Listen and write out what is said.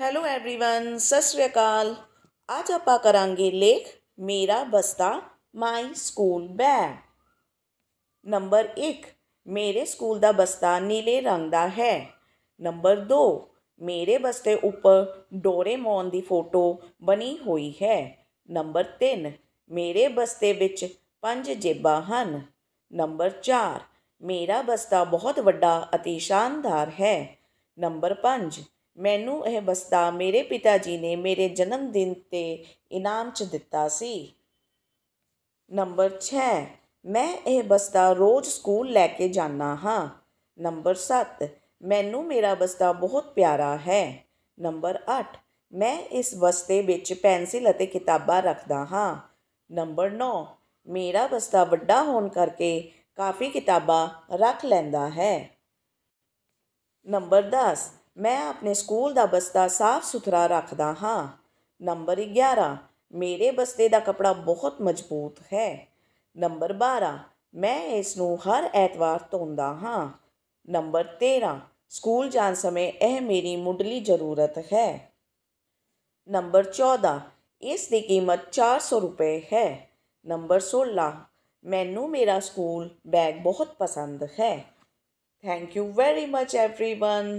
hello everyone ਸਤਿ ਸ਼੍ਰੀ ਅਕਾਲ ਅੱਜ ਆਪਾਂ ਕਰਾਂਗੇ ਲੇਖ ਮੇਰਾ ਬਸਤਾ ਮਾਈ ਸਕੂਲ ਬੈਗ ਨੰਬਰ 1 ਮੇਰੇ ਸਕੂਲ ਦਾ ਬਸਤਾ ਨੀਲੇ ਰੰਗ ਦਾ ਹੈ ਨੰਬਰ 2 ਮੇਰੇ ਬਸਤੇ ਉੱਪਰ ਡੋਰੇਮੋਨ ਦੀ ਫੋਟੋ ਬਣੀ ਹੋਈ ਹੈ ਨੰਬਰ 3 ਮੇਰੇ ਬਸਤੇ ਵਿੱਚ ਪੰਜ ਜੇਬਾਂ ਹਨ ਨੰਬਰ 4 ਮੇਰਾ ਬਸਤਾ ਬਹੁਤ ਵੱਡਾ ਅਤੇ ਸ਼ਾਨਦਾਰ ਹੈ ਨੰਬਰ 5 ਮੈਨੂੰ ਇਹ ਬਸਤਾ ਮੇਰੇ ਪਿਤਾ ਜੀ ਨੇ ਮੇਰੇ ਜਨਮ ਦਿਨ ਤੇ ਇਨਾਮ 'ਚ ਦਿੱਤਾ ਸੀ ਨੰਬਰ 6 ਮੈਂ ਇਹ ਬਸਤਾ ਰੋਜ਼ ਸਕੂਲ ਲੈ ਕੇ ਜਾਣਾ ਹਾਂ ਨੰਬਰ 7 ਮੈਨੂੰ ਮੇਰਾ ਬਸਤਾ ਬਹੁਤ ਪਿਆਰਾ ਹੈ ਨੰਬਰ 8 ਮੈਂ ਇਸ ਬਸਤੇ ਵਿੱਚ ਪੈਨਸਿਲ ਅਤੇ ਕਿਤਾਬਾਂ ਰੱਖਦਾ ਹਾਂ ਨੰਬਰ 9 ਮੇਰਾ ਬਸਤਾ ਵੱਡਾ ਹੋਣ ਕਰਕੇ ਕਾਫੀ ਕਿਤਾਬਾਂ ਰੱਖ ਲੈਂਦਾ ਹੈ ਨੰਬਰ 10 ਮੈਂ ਆਪਣੇ ਸਕੂਲ ਦਾ ਬਸਤਾ ਸਾਫ਼ ਸੁਥਰਾ ਰੱਖਦਾ ਹਾਂ ਨੰਬਰ 11 ਮੇਰੇ ਬਸਤੇ ਦਾ ਕਪੜਾ ਬਹੁਤ ਮਜ਼ਬੂਤ ਹੈ ਨੰਬਰ 12 ਮੈਂ ਇਸ ਨੂੰ ਹਰ ਐਤਵਾਰ ਧੋਂਦਾ ਹਾਂ ਨੰਬਰ 13 ਸਕੂਲ ਜਾਣ ਸਮੇਂ ਇਹ ਮੇਰੀ ਮੁੱਢਲੀ ਜ਼ਰੂਰਤ ਹੈ ਨੰਬਰ 14 ਇਸ ਦੀ ਕੀਮਤ 400 ਰੁਪਏ ਹੈ ਨੰਬਰ 16 ਮੈਨੂੰ ਮੇਰਾ ਸਕੂਲ ਬੈਗ ਬਹੁਤ ਪਸੰਦ ਹੈ thank you very much everyone